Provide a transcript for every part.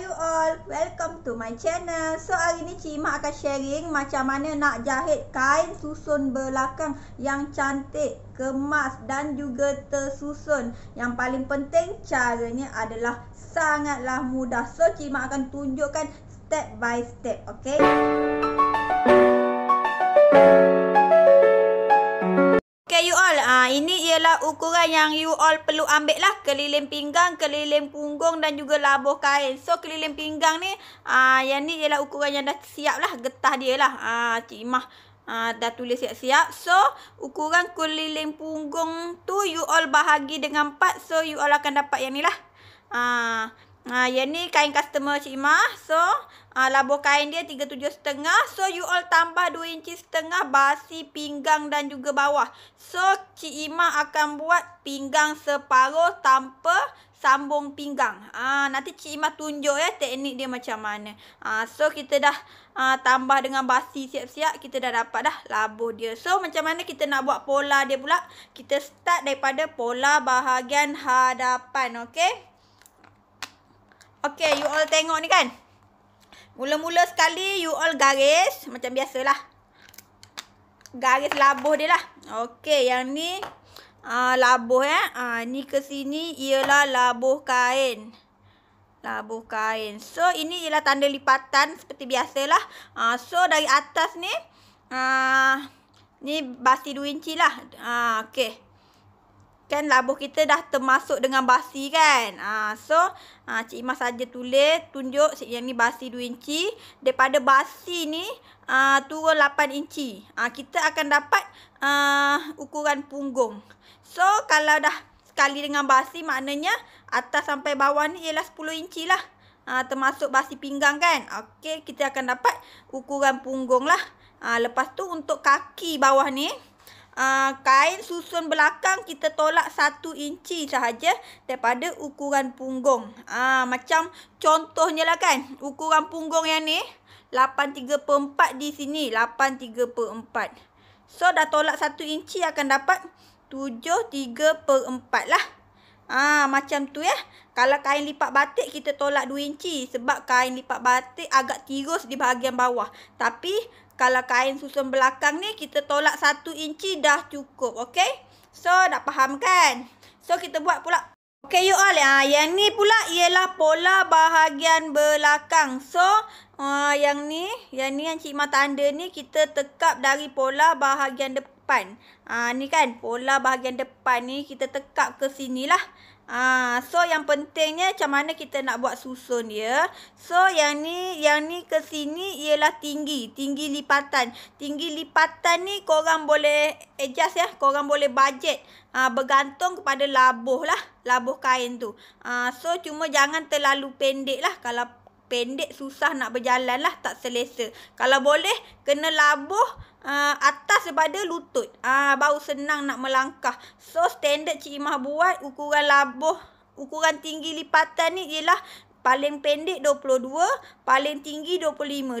you all. Welcome to my channel. So hari ni Cik Mak akan sharing macam mana nak jahit kain susun belakang yang cantik, kemas dan juga tersusun. Yang paling penting caranya adalah sangatlah mudah. So Cik Mak akan tunjukkan step by step, okay? ini ialah ukuran yang you all perlu ambil lah keliling pinggang, keliling punggung dan juga labuh kain. So keliling pinggang ni ah yang ni ialah ukuran yang dah siap lah getah dia lah. Ah uh, Cik Mah uh, ah, dah tulis siap-siap. So ukuran keliling punggung tu you all bahagi dengan 4 so you all akan dapat yang ni lah. Ah Ha, yang ni kain customer Cik Imah. So, ha, labuh kain dia 37 setengah. So, you all tambah 2 inci setengah basi pinggang dan juga bawah. So, Cik Imah akan buat pinggang separuh tanpa sambung pinggang. Ha, nanti Cik Imah tunjuk ya teknik dia macam mana. Ha, so, kita dah ha, tambah dengan basi siap-siap. Kita dah dapat dah labuh dia. So, macam mana kita nak buat pola dia pula? Kita start daripada pola bahagian hadapan. Okay. Okay, you all tengok ni kan. Mula-mula sekali you all garis. Macam biasalah. Garis labuh dia lah. Okay, yang ni uh, labuh eh. Uh, ni ke sini ialah labuh kain. Labuh kain. So, ini ialah tanda lipatan seperti biasalah. Uh, so, dari atas ni. Uh, ni basi 2 inci lah. Uh, okay kan labuh kita dah termasuk dengan basi kan. Ha, so ha, Cik Imah saja tulis, tunjuk yang ni basi 2 inci. Daripada basi ni ha, turun 8 inci. Ha, kita akan dapat ha, ukuran punggung. So kalau dah sekali dengan basi maknanya atas sampai bawah ni ialah 10 inci lah. Ha, termasuk basi pinggang kan. Okey kita akan dapat ukuran punggung lah. Ha, lepas tu untuk kaki bawah ni aa, ah, kain susun belakang kita tolak satu inci sahaja daripada ukuran punggung. Aa, ah, macam contohnya lah kan, ukuran punggung yang ni, 8.3 per 4 di sini, 8.3 per 4. So, dah tolak satu inci akan dapat 7.3 per 4 lah. Ah macam tu ya. Kalau kain lipat batik kita tolak 2 inci sebab kain lipat batik agak tirus di bahagian bawah. Tapi kalau kain susun belakang ni kita tolak satu inci dah cukup okay? so dah faham kan so kita buat pula Okay, you all ah yang ni pula ialah pola bahagian belakang so ah yang ni yang ni yang cik mah tanda ni kita tekap dari pola bahagian depan ah ni kan pola bahagian depan ni kita tekap ke sini lah. Ah, so yang pentingnya macam mana kita nak buat susun dia. So yang ni yang ni ke sini ialah tinggi, tinggi lipatan. Tinggi lipatan ni korang boleh adjust ya, korang boleh budget. Ah, bergantung kepada labuh lah, labuh kain tu. Ah, so cuma jangan terlalu pendek lah kalau pendek susah nak berjalan lah tak selesa. Kalau boleh kena labuh uh, atas daripada lutut. Ah uh, baru senang nak melangkah. So standard Cik Imah buat ukuran labuh, ukuran tinggi lipatan ni ialah paling pendek 22, paling tinggi 25. 25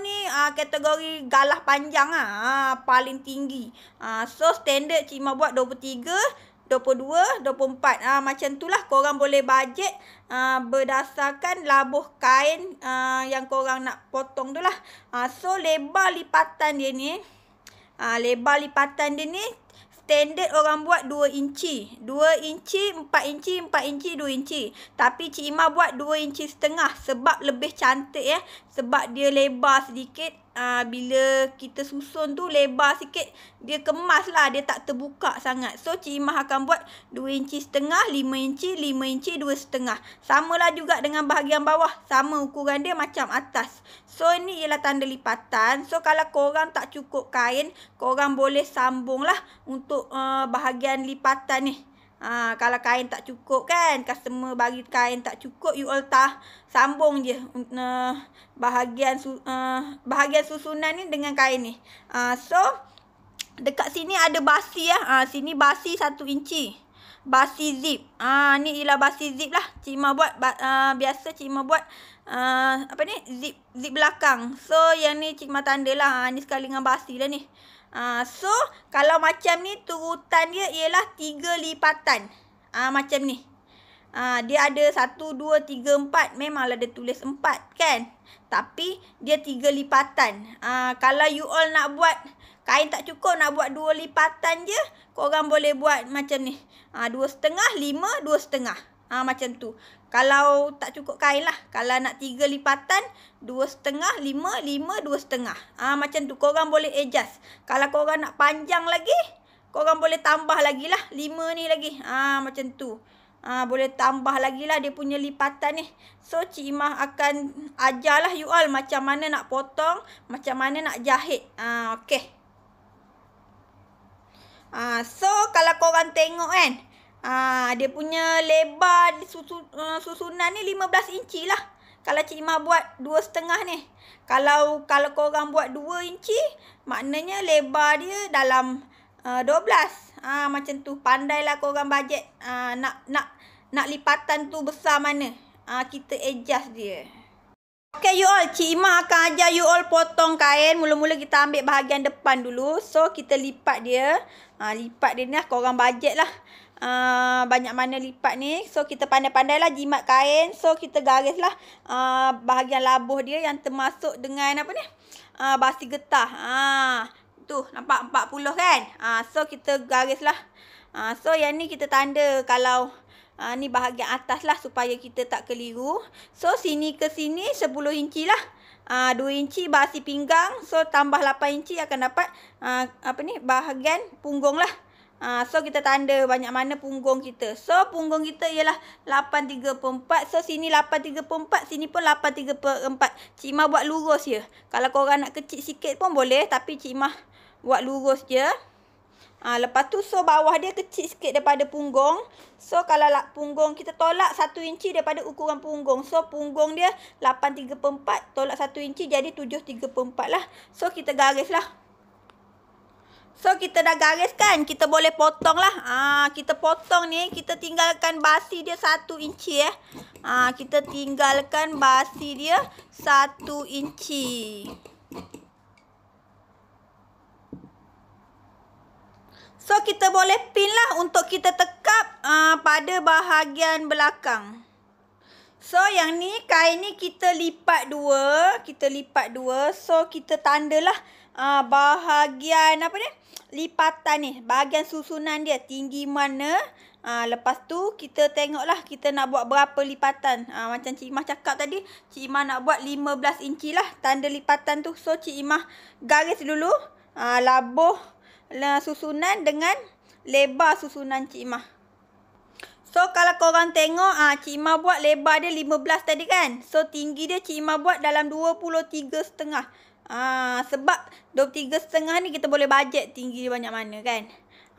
ni ah kategori galah panjang lah. ah, paling tinggi. Ah so standard Cik Imah buat 23, 22, 24. Ha, macam itulah korang boleh bajet ha, berdasarkan labuh kain ha, yang korang nak potong tu lah. Ha, so, lebar lipatan dia ni. Ha, lebar lipatan dia ni. Standard orang buat 2 inci. 2 inci, 4 inci, 4 inci, 2 inci. Tapi Cik Imah buat 2 inci setengah. Sebab lebih cantik ya sebab dia lebar sedikit uh, bila kita susun tu lebar sikit dia kemas lah dia tak terbuka sangat so Cik Imah akan buat 2 inci setengah 5 inci 5 inci 2 setengah Sama lah juga dengan bahagian bawah sama ukuran dia macam atas so ini ialah tanda lipatan so kalau korang tak cukup kain korang boleh sambung lah untuk uh, bahagian lipatan ni Ha, kalau kain tak cukup kan Customer bagi kain tak cukup You all tak sambung je uh, Bahagian su, uh, Bahagian susunan ni dengan kain ni ha, So Dekat sini ada basi ya. ha, Sini basi satu inci Basi zip ha, Ni ialah basi zip lah Cik Ma buat uh, Biasa Cik Ma buat uh, Apa ni Zip zip belakang So yang ni Cik Ma tanda lah ha, Ni sekali dengan basi lah ni Uh, so, kalau macam ni, turutan dia ialah tiga lipatan. Uh, macam ni. Uh, dia ada satu, dua, tiga, empat. Memanglah dia tulis empat, kan? Tapi, dia tiga lipatan. Uh, kalau you all nak buat kain tak cukup, nak buat dua lipatan je, korang boleh buat macam ni. Uh, dua setengah, lima, dua setengah. Uh, macam tu. Kalau tak cukup kain lah. Kalau nak tiga lipatan, dua setengah, lima, lima, dua setengah. Ah macam tu. Korang boleh adjust. Kalau korang nak panjang lagi, korang boleh tambah lagi lah. Lima ni lagi. Ah macam tu. Ah boleh tambah lagi lah dia punya lipatan ni. So, Cik Imah akan ajar lah you all macam mana nak potong, macam mana nak jahit. Ah okey. Ah so, kalau korang tengok kan, Ah, dia punya lebar uh, susunan ni 15 inci lah. Kalau Cik Imah buat 2.5 ni. Kalau kalau kau korang buat 2 inci, maknanya lebar dia dalam uh, 12. Ah ha, macam tu. Pandailah korang bajet ha, nak nak nak lipatan tu besar mana. Ah ha, kita adjust dia. Okay you all, Cik Imah akan ajar you all potong kain. Mula-mula kita ambil bahagian depan dulu. So kita lipat dia. Ah ha, lipat dia ni lah korang bajet lah uh, banyak mana lipat ni. So kita pandai-pandailah jimat kain. So kita garislah uh, bahagian labuh dia yang termasuk dengan apa ni? Uh, basi getah. Uh, tu nampak 40 kan? Uh, so kita garislah. Uh, so yang ni kita tanda kalau uh, ni bahagian atas lah supaya kita tak keliru. So sini ke sini 10 inci lah. Uh, 2 inci basi pinggang. So tambah 8 inci akan dapat uh, apa ni bahagian punggung lah. Ha, so kita tanda banyak mana punggung kita. So punggung kita ialah 8.3.4. So sini 8.3.4. Sini pun 8.3.4. Cik Mah buat lurus je. Kalau korang nak kecil sikit pun boleh. Tapi Cik Mah buat lurus je. Ha, lepas tu so bawah dia kecil sikit daripada punggung. So kalau lap punggung kita tolak 1 inci daripada ukuran punggung. So punggung dia 8.3.4. Tolak 1 inci jadi 7.3.4 lah. So kita garis lah. So kita dah garis kan Kita boleh potong lah ha, Kita potong ni Kita tinggalkan basi dia satu inci eh ha, Kita tinggalkan basi dia satu inci So kita boleh pin lah Untuk kita tekap ha, Pada bahagian belakang So yang ni Kain ni kita lipat dua, Kita lipat dua. So kita tandalah lah uh, bahagian apa ni? Lipatan ni, bahagian susunan dia tinggi mana? Ha, lepas tu kita tengoklah kita nak buat berapa lipatan. Ha, macam Cik Imah cakap tadi, Cik Imah nak buat 15 inci lah tanda lipatan tu. So Cik Imah garis dulu ha, labuh la, susunan dengan lebar susunan Cik Imah. So kalau korang tengok ha, Cik Imah buat lebar dia 15 tadi kan. So tinggi dia Cik Imah buat dalam 23 setengah. Ah, sebab 23.5 ni kita boleh bajet tinggi banyak mana kan.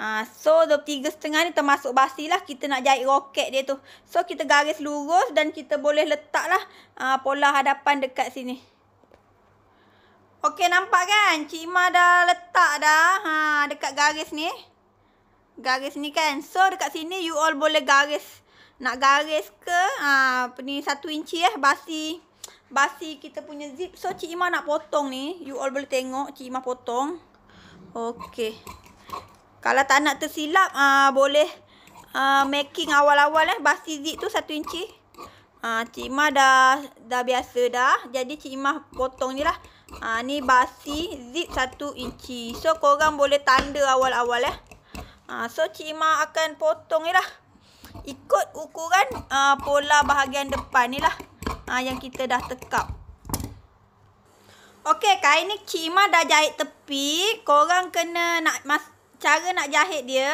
Ah, so 23.5 ni termasuk basi lah kita nak jahit roket dia tu. So kita garis lurus dan kita boleh letak lah ah, pola hadapan dekat sini. Okey nampak kan? Cik Ma dah letak dah ha, dekat garis ni. Garis ni kan. So dekat sini you all boleh garis. Nak garis ke ha, ni satu inci eh basi basi kita punya zip. So Cik Ima nak potong ni. You all boleh tengok Cik Ima potong. Okay. Kalau tak nak tersilap uh, boleh uh, making awal-awal eh. Basi zip tu satu inci. Ha, Cik Imah dah, dah biasa dah. Jadi Cik Imah potong ni lah. Ha, ni basi zip satu inci. So korang boleh tanda awal-awal eh. Ha, so Cik Imah akan potong ni lah. Ikut ukuran uh, pola bahagian depan ni lah ha, yang kita dah tekap. Okey, kain ni Cik Imah dah jahit tepi. Korang kena nak mas, cara nak jahit dia.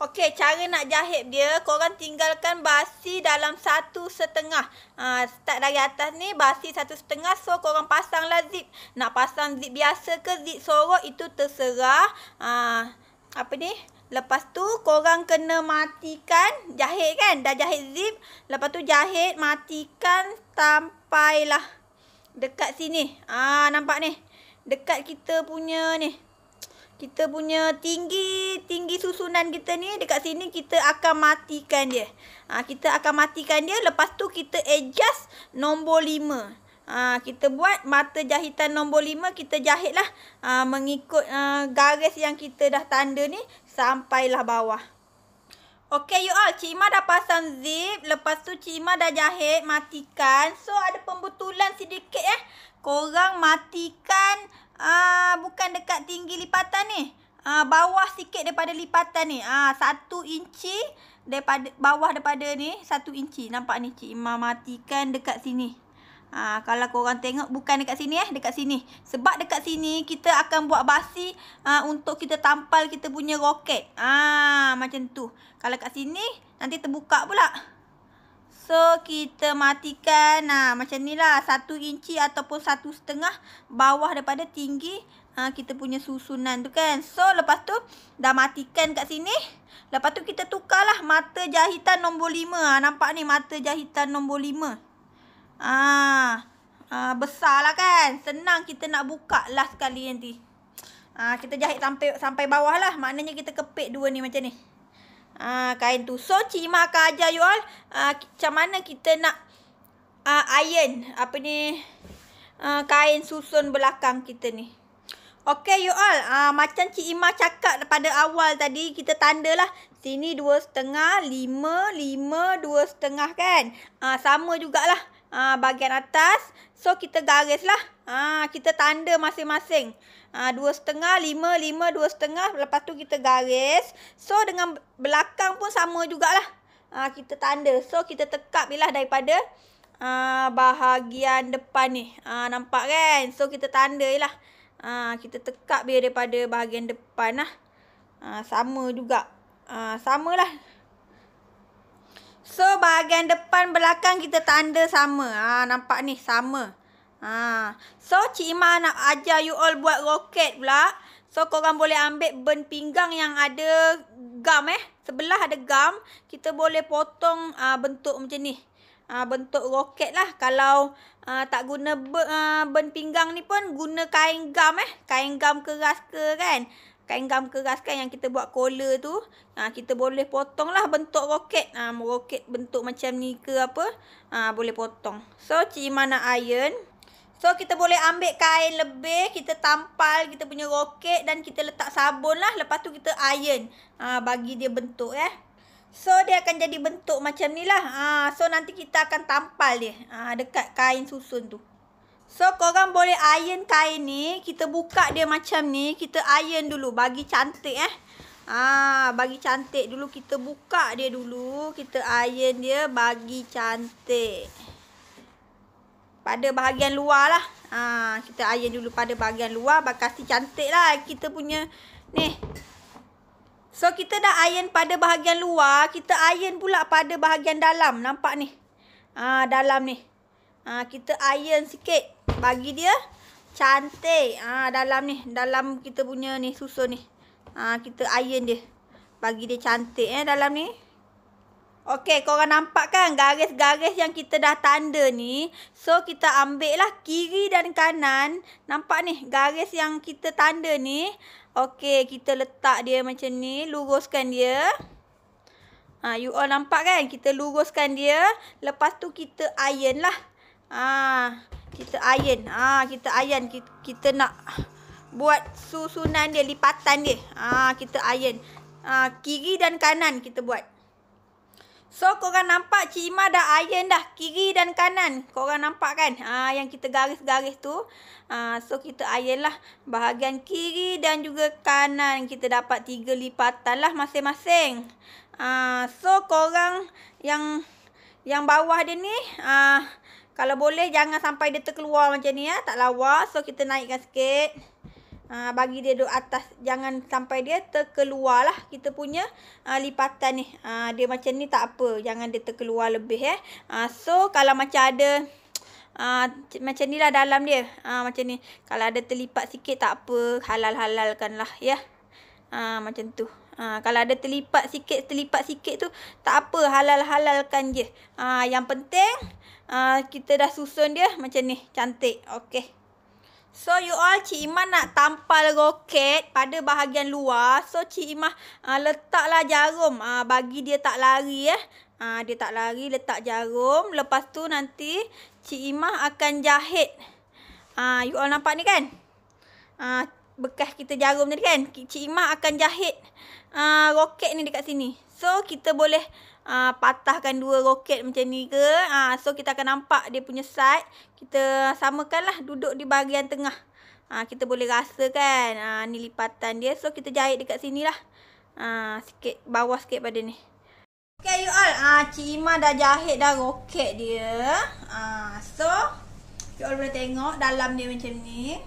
Okey, cara nak jahit dia, korang tinggalkan basi dalam satu setengah. Ha, start dari atas ni, basi satu setengah. So, korang pasanglah zip. Nak pasang zip biasa ke zip sorok, itu terserah. Ha, apa ni? Lepas tu korang kena matikan jahit kan. Dah jahit zip. Lepas tu jahit matikan sampai lah dekat sini. Ah nampak ni. Dekat kita punya ni. Kita punya tinggi-tinggi susunan kita ni dekat sini kita akan matikan dia. Ha, kita akan matikan dia lepas tu kita adjust nombor lima Ha, kita buat mata jahitan nombor lima kita jahit lah ha, ah, mengikut ha, garis yang kita dah tanda ni sampailah bawah. Okey you all, Cik Ima dah pasang zip, lepas tu Cik Ima dah jahit, matikan. So ada pembetulan sedikit eh. Korang matikan uh, bukan dekat tinggi lipatan ni. Uh, bawah sikit daripada lipatan ni. Ah satu inci daripada bawah daripada ni satu inci. Nampak ni Cik Ima matikan dekat sini. Ha, kalau korang tengok bukan dekat sini eh. Dekat sini. Sebab dekat sini kita akan buat basi ha, untuk kita tampal kita punya roket. Ha, macam tu. Kalau dekat sini nanti terbuka pula. So kita matikan ha, macam ni lah. Satu inci ataupun satu setengah bawah daripada tinggi ha, kita punya susunan tu kan. So lepas tu dah matikan dekat sini. Lepas tu kita tukarlah mata jahitan nombor lima. Ha, nampak ni mata jahitan nombor lima. Ah, ah besarlah kan. Senang kita nak buka lah sekali nanti. Ah, kita jahit sampai sampai bawah lah. Maknanya kita kepit dua ni macam ni. Ah, kain tu. So, cima akan you all. Ah, macam mana kita nak ah, iron. Apa ni? Ah, kain susun belakang kita ni. Okay you all, ah macam Cik Ima cakap pada awal tadi, kita tandalah sini dua setengah, lima, lima, dua setengah kan. ah sama jugalah ha, bahagian atas. So, kita garis lah Ha, ah, kita tanda masing-masing. Ha, dua setengah, lima, lima, dua setengah. Lepas tu kita garis. So, dengan belakang pun sama jugalah. Ha, kita tanda. So, kita tekap ialah daripada ha, bahagian depan ni. Ha, nampak kan? So, kita tanda ialah. Ha, kita tekap dia daripada bahagian depan lah. Ha, sama juga. Ha, sama lah. So bahagian depan belakang kita tanda sama. Ha nampak ni sama. Ha. So Cik Ima nak ajar you all buat roket pula. So korang boleh ambil ben pinggang yang ada gam eh. Sebelah ada gam. Kita boleh potong uh, bentuk macam ni. Uh, bentuk roket lah. Kalau uh, tak guna ben, uh, ben pinggang ni pun guna kain gam eh. Kain gam keras ke kan kain gam keras kan yang kita buat collar tu. Ha, kita boleh potong lah bentuk roket. Ha, roket bentuk macam ni ke apa. Ha, boleh potong. So Cik Iman nak iron. So kita boleh ambil kain lebih. Kita tampal kita punya roket dan kita letak sabun lah. Lepas tu kita iron. Ha, bagi dia bentuk eh. So dia akan jadi bentuk macam ni lah. Ha, so nanti kita akan tampal dia. Ha, dekat kain susun tu. So korang boleh iron kain ni Kita buka dia macam ni Kita iron dulu bagi cantik eh Ah, bagi cantik dulu kita buka dia dulu Kita iron dia bagi cantik Pada bahagian luar lah ah, Kita iron dulu pada bahagian luar Kasih cantik lah kita punya Ni So kita dah iron pada bahagian luar Kita iron pula pada bahagian dalam Nampak ni ah, Dalam ni ah, Kita iron sikit bagi dia cantik ha, dalam ni dalam kita punya ni susun ni ha, kita iron dia bagi dia cantik eh dalam ni Okey, korang nampak kan garis-garis yang kita dah tanda ni. So, kita ambil lah kiri dan kanan. Nampak ni, garis yang kita tanda ni. Okey, kita letak dia macam ni. Luruskan dia. Ha, you all nampak kan? Kita luruskan dia. Lepas tu, kita iron lah. Haa kita iron. Ha kita iron kita, kita nak buat susunan dia, lipatan dia. Ha kita iron. Ha kiri dan kanan kita buat. So korang nampak cima dah iron dah kiri dan kanan. Korang nampak kan? Ha yang kita garis-garis tu. Ha so kita iron lah bahagian kiri dan juga kanan kita dapat tiga lipatan lah masing-masing. Ha so korang yang yang bawah dia ni ha, kalau boleh jangan sampai dia terkeluar macam ni ya. Tak lawa. So kita naikkan sikit. Ha, bagi dia duduk atas. Jangan sampai dia terkeluar lah. Kita punya ha, lipatan ni. Ha, dia macam ni tak apa. Jangan dia terkeluar lebih eh. Ha, so kalau macam ada... Ha, macam ni lah dalam dia ha, Macam ni Kalau ada terlipat sikit tak apa Halal-halalkan lah ya ha, Macam tu ha, Kalau ada terlipat sikit Terlipat sikit tu Tak apa Halal-halalkan je ha, Yang penting uh, kita dah susun dia macam ni. Cantik. Okay. So you all Cik Imah nak tampal roket pada bahagian luar. So Cik Imah uh, letaklah jarum uh, bagi dia tak lari eh. Uh, dia tak lari letak jarum. Lepas tu nanti Cik Imah akan jahit. Uh, you all nampak ni kan? Uh, bekas kita jarum tadi kan? Cik Imah akan jahit uh, roket ni dekat sini. So kita boleh uh, patahkan dua roket macam ni ke. Uh, so kita akan nampak dia punya side. Kita samakan lah duduk di bahagian tengah. Uh, kita boleh rasa kan uh, ni lipatan dia. So kita jahit dekat sini lah. Uh, sikit, bawah sikit pada ni. Okay you all. Uh, Cik Ima dah jahit dah roket dia. Uh, so you all boleh tengok dalam dia macam ni.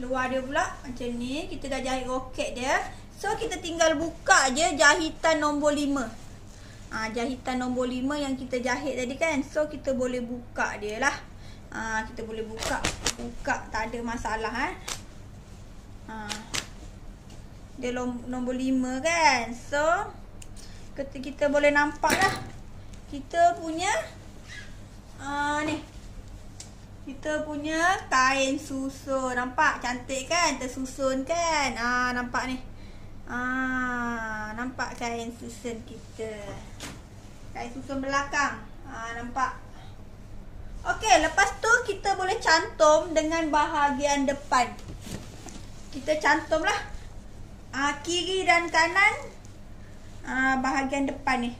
Luar dia pula macam ni. Kita dah jahit roket dia. So kita tinggal buka je jahitan nombor lima ha, jahitan nombor 5 yang kita jahit tadi kan so kita boleh buka dia lah ha, kita boleh buka buka tak ada masalah eh. ha, dia nombor 5 kan so kita, kita boleh nampak lah kita punya ha, ni kita punya kain susun nampak cantik kan tersusun kan ha, nampak ni Ah, Ah, nampak kain susun kita kain susun belakang ha, nampak Okey, lepas tu kita boleh cantum dengan bahagian depan kita cantumlah ha, kiri dan kanan ha, bahagian depan ni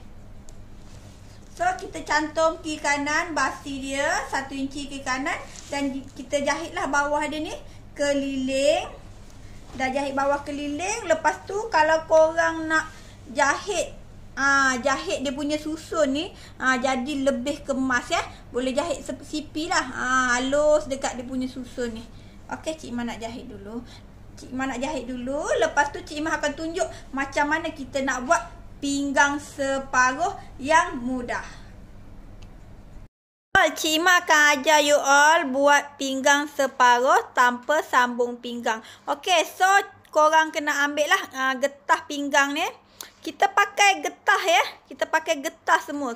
so kita cantum kiri kanan basi dia 1 inci kiri kanan dan kita jahitlah bawah dia ni keliling dah jahit bawah keliling lepas tu kalau korang nak jahit aa, ah, jahit dia punya susun ni aa, ah, jadi lebih kemas ya boleh jahit sepi lah ah, halus dekat dia punya susun ni ok cik Iman nak jahit dulu cik Iman nak jahit dulu lepas tu cik Iman akan tunjuk macam mana kita nak buat pinggang separuh yang mudah Cima cimakan aja you all buat pinggang separuh tanpa sambung pinggang. Okay, so korang kena ambil lah uh, getah pinggang ni. Kita pakai getah ya. Kita pakai getah semua.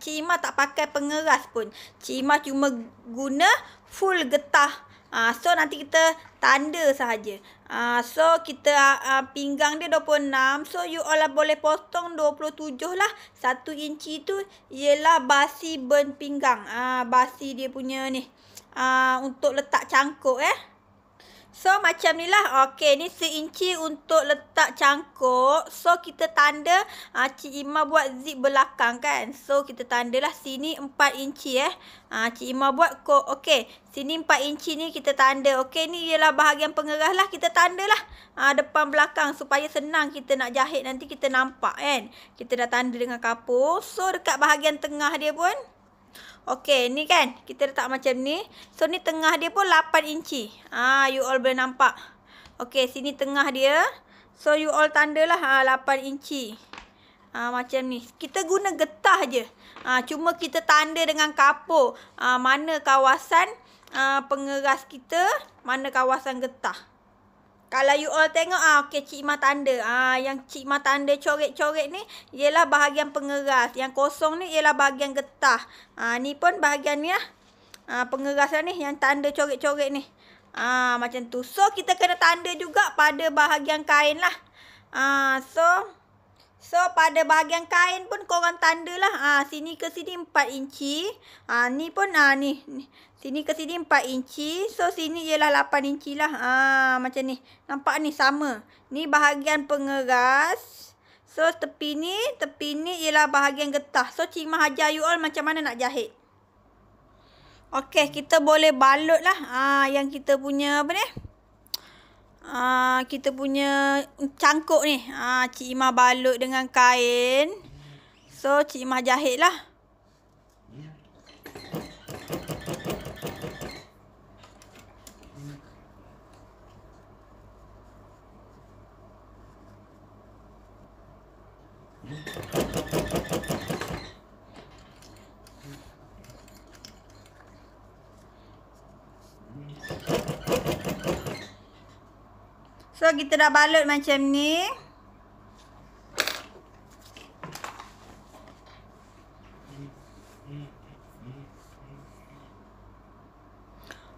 Cima tak pakai pengeras pun. Cima cuma guna full getah. Uh, so nanti kita tanda sahaja. Uh, so kita uh, pinggang dia 26. So you all lah boleh potong 27 lah. Satu inci tu ialah basi ben pinggang. Uh, basi dia punya ni. Uh, untuk letak cangkuk Eh. So macam ni lah. okay ni seinci untuk letak cangkuk. So kita tanda ha, Cik Imah buat zip belakang kan. So kita tandalah sini 4 inci eh. Ha, Cik Imah buat kok. okay sini 4 inci ni kita tanda. okay ni ialah bahagian pengerah lah. Kita tandalah ha, ah, depan belakang supaya senang kita nak jahit nanti kita nampak kan. Kita dah tanda dengan kapur. So dekat bahagian tengah dia pun. Okey, ni kan kita letak macam ni. So ni tengah dia pun 8 inci. Ah, you all boleh nampak. Okey, sini tengah dia. So you all tandalah ha ah, 8 inci. Ah macam ni. Kita guna getah je. Ah cuma kita tanda dengan kapur. Ah mana kawasan ah pengeras kita, mana kawasan getah. Kalau you all tengok ah okey cik mah tanda. Ah yang cik mah tanda coret-coret ni ialah bahagian pengeras. Yang kosong ni ialah bahagian getah. Ah ni pun bahagian ni ah. Ah pengeras ni yang tanda coret-coret ni. Ah macam tu. So kita kena tanda juga pada bahagian kain lah. Ah so So pada bahagian kain pun kau korang tandalah. Ha, ah, sini ke sini 4 inci. Ha, ni pun ha, ni. Sini ke sini 4 inci. So sini ialah 8 inci lah. Ha, macam ni. Nampak ni sama. Ni bahagian pengeras. So tepi ni, tepi ni ialah bahagian getah. So Cik Mah ajar you all macam mana nak jahit. Okay, kita boleh balut lah. Ha, yang kita punya apa ni? uh, kita punya cangkuk ni. Uh, Cik Imah balut dengan kain. So, Cik Imah jahit lah. So kita dah balut macam ni.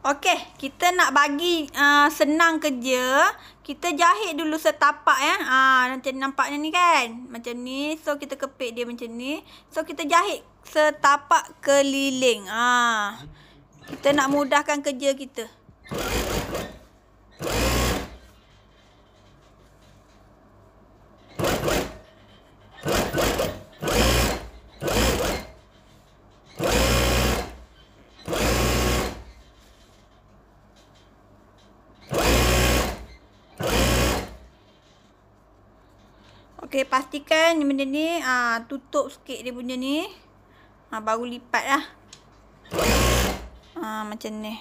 Okey, kita nak bagi uh, senang kerja, kita jahit dulu setapak ya. Ha, macam nampaknya ni kan. Macam ni. So kita kepit dia macam ni. So kita jahit setapak keliling. Ha. kita nak mudahkan kerja kita. Okey, pastikan benda ni ha, tutup sikit dia punya ni. Ha, baru lipat lah. Ha, macam ni.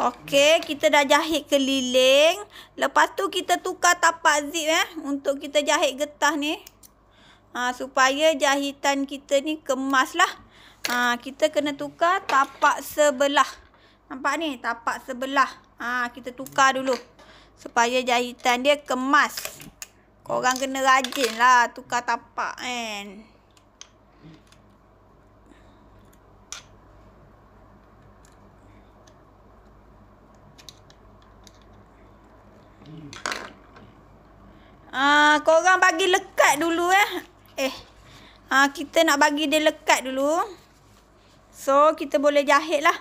Okey, kita dah jahit keliling. Lepas tu kita tukar tapak zip eh. Untuk kita jahit getah ni. Ha, supaya jahitan kita ni kemas lah. Ha, kita kena tukar tapak sebelah. Nampak ni? Tapak sebelah. Ha, kita tukar dulu supaya jahitan dia kemas. Korang kena rajin lah tukar tapak kan. Ah, korang bagi lekat dulu eh. Eh. Ah, kita nak bagi dia lekat dulu. So, kita boleh jahit lah.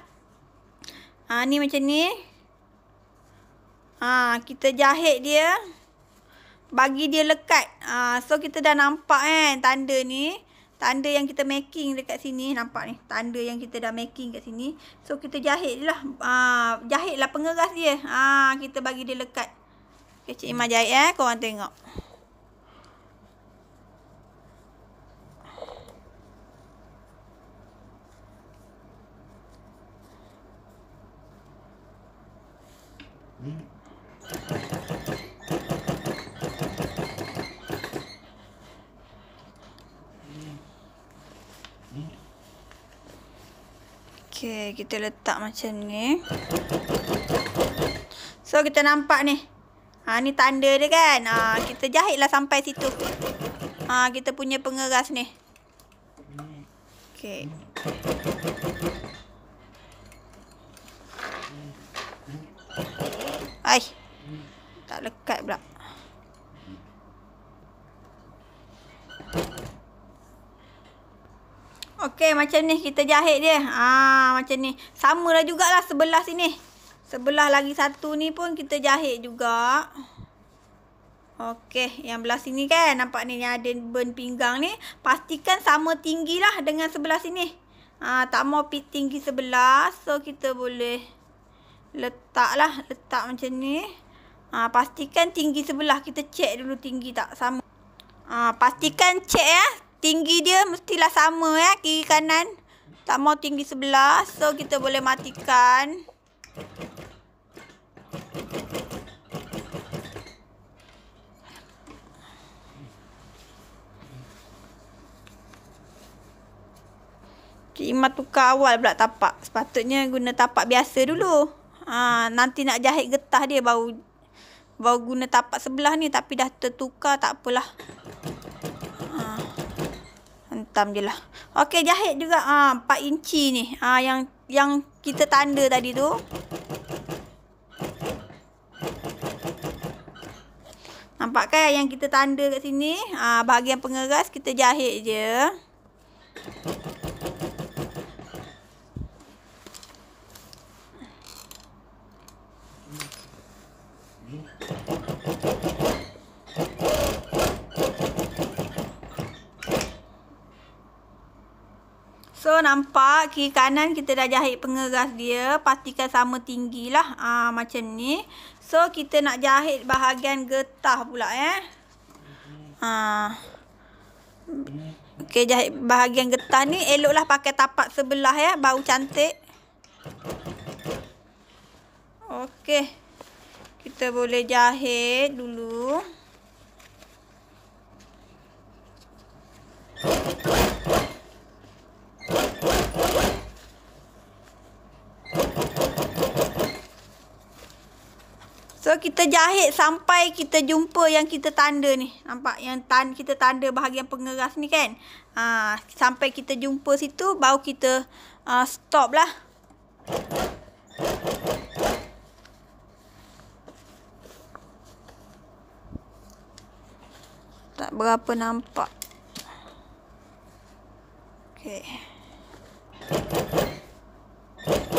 Ah, ni macam ni. Ha, kita jahit dia. Bagi dia lekat. Ha, so kita dah nampak kan tanda ni. Tanda yang kita making dekat sini. Nampak ni. Tanda yang kita dah making dekat sini. So kita jahit je lah. Ha, jahit lah pengeras dia. Ha, kita bagi dia lekat. Okay, Cik Imah jahit eh. Korang tengok. Okay, kita letak macam ni. So, kita nampak ni. Ha, ni tanda dia kan. Ha, kita jahitlah sampai situ. Ha, kita punya pengeras ni. Okay. Okay. cut pula Okey macam ni kita jahit dia. Ha macam ni. Samalah jugaklah sebelah sini. Sebelah lagi satu ni pun kita jahit juga. Okey, yang belah sini kan nampak ni yang ada ben pinggang ni, pastikan sama tinggilah dengan sebelah sini. Ha tak mau pit tinggi sebelah, so kita boleh letaklah, letak macam ni. Ha, pastikan tinggi sebelah. Kita cek dulu tinggi tak sama. Ha, pastikan cek ya. Eh. Tinggi dia mestilah sama ya. Kiri kanan. Tak mau tinggi sebelah. So kita boleh matikan. Cima tukar awal pula tapak. Sepatutnya guna tapak biasa dulu. Ha, nanti nak jahit getah dia baru Baru guna tapak sebelah ni tapi dah tertukar tak apalah. Ha. Hentam je lah. Okey jahit juga ha, 4 inci ni. Ha, yang yang kita tanda tadi tu. Nampak kan yang kita tanda kat sini. Ha, bahagian pengeras kita jahit je. nampak kiri kanan kita dah jahit pengeras dia. Pastikan sama tinggi lah ah, macam ni. So kita nak jahit bahagian getah pula eh. Ha. Okey jahit bahagian getah ni eloklah pakai tapak sebelah ya. Bau cantik. Okey. Kita boleh jahit dulu. Okay. So kita jahit sampai kita jumpa yang kita tanda ni. Nampak yang tan kita tanda bahagian pengeras ni kan. Ha, sampai kita jumpa situ baru kita uh, stop lah. Tak berapa nampak. Okay. Okay.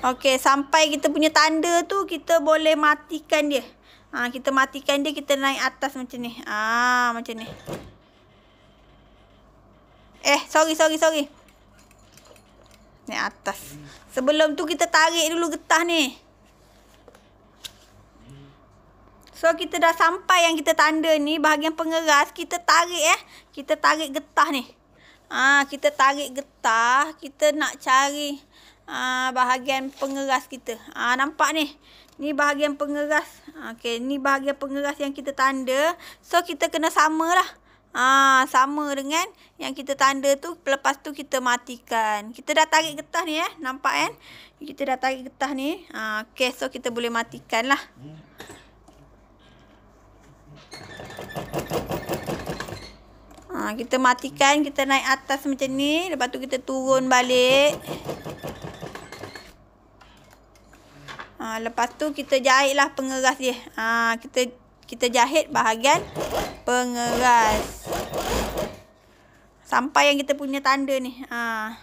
Okey, sampai kita punya tanda tu kita boleh matikan dia. Ha, kita matikan dia kita naik atas macam ni. Ah, ha, macam ni. Eh, sorry sorry sorry. Naik atas. Sebelum tu kita tarik dulu getah ni. So kita dah sampai yang kita tanda ni bahagian pengeras kita tarik eh. Kita tarik getah ni. Ah, ha, kita tarik getah, kita nak cari Ah, bahagian pengeras kita. Ha, nampak ni. Ni bahagian pengeras. Okey, ni bahagian pengeras yang kita tanda. So kita kena lah. Ha, sama dengan yang kita tanda tu lepas tu kita matikan. Kita dah tarik getah ni eh. Nampak kan? Kita dah tarik getah ni. Ha, okey, so kita boleh matikanlah. Ha, kita matikan, kita naik atas macam ni, lepas tu kita turun balik. Ah, lepas tu kita jahitlah pengeras dia. Ha, kita kita jahit bahagian pengeras. Sampai yang kita punya tanda ni. Ha.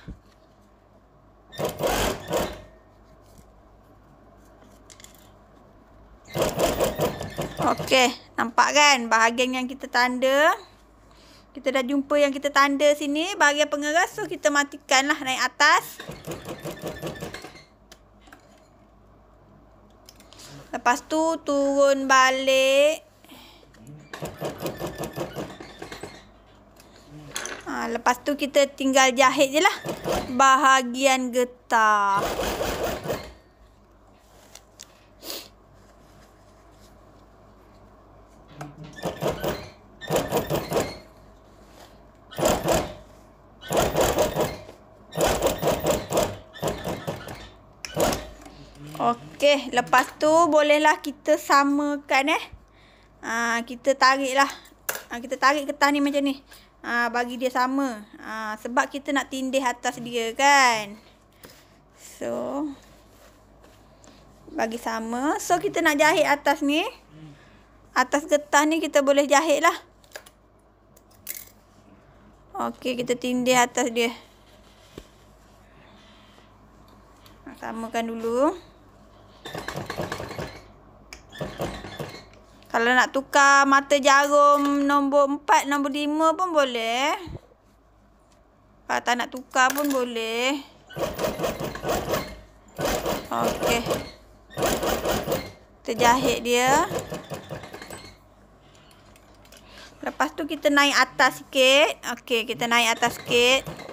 Okey, nampak kan bahagian yang kita tanda. Kita dah jumpa yang kita tanda sini. Bahagian pengeras tu so kita matikanlah naik atas. Lepas tu turun balik. Ha, lepas tu kita tinggal jahit je lah. Bahagian getah. Thank you. Okey, lepas tu bolehlah kita samakan eh. Ha, kita tariklah. Ha, kita tarik kertas ni macam ni. Ha, bagi dia sama. Ha, sebab kita nak tindih atas dia kan. So. Bagi sama. So, kita nak jahit atas ni. Atas kertas ni kita boleh jahit lah. Okey, kita tindih atas dia. Samakan dulu. Okey. Kalau nak tukar mata jarum nombor 4, nombor 5 pun boleh. Kalau ah, tak nak tukar pun boleh. Okey. Kita jahit dia. Lepas tu kita naik atas sikit. Okey, kita naik atas sikit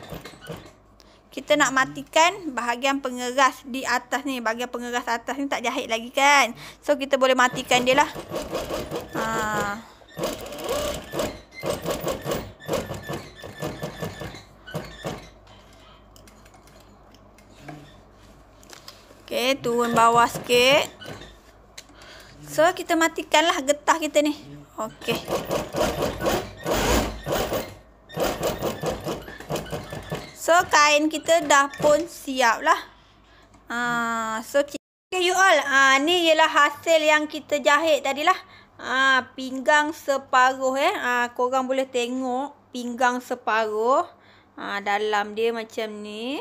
kita nak matikan bahagian pengeras di atas ni. Bahagian pengeras atas ni tak jahit lagi kan. So, kita boleh matikan dia lah. Ha. Okay, turun bawah sikit. So, kita matikanlah getah kita ni. Okay. Okay. So kain kita dah pun siap lah. Ha, so okay you all. Ha, ni ialah hasil yang kita jahit tadi lah. Ha, ah, pinggang separuh eh. Ha, korang boleh tengok pinggang separuh. Ha, dalam dia macam ni.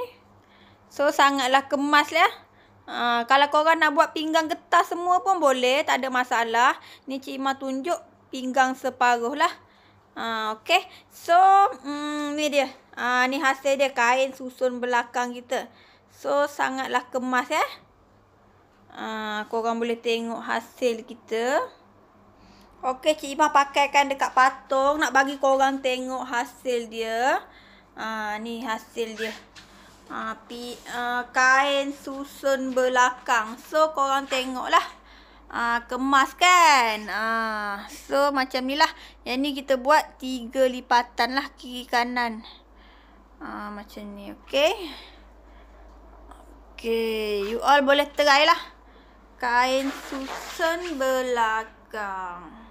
So sangatlah kemas lah. Ha, kalau korang nak buat pinggang getah semua pun boleh. Tak ada masalah. Ni Cik Ma tunjuk pinggang separuh lah. Ha, okay. So, hmm, ni dia. Ah ni hasil dia kain susun belakang kita. So sangatlah kemas eh. Ah korang boleh tengok hasil kita. Okey cik pakai pakaikan dekat patung nak bagi korang tengok hasil dia. Ah ni hasil dia. Ah pi ah, kain susun belakang. So korang tengoklah. Ah kemas kan. Ah so macam nilah. Yang ni kita buat tiga lipatan lah kiri kanan uh, macam ni okay. Okay, you all boleh try lah kain susun belakang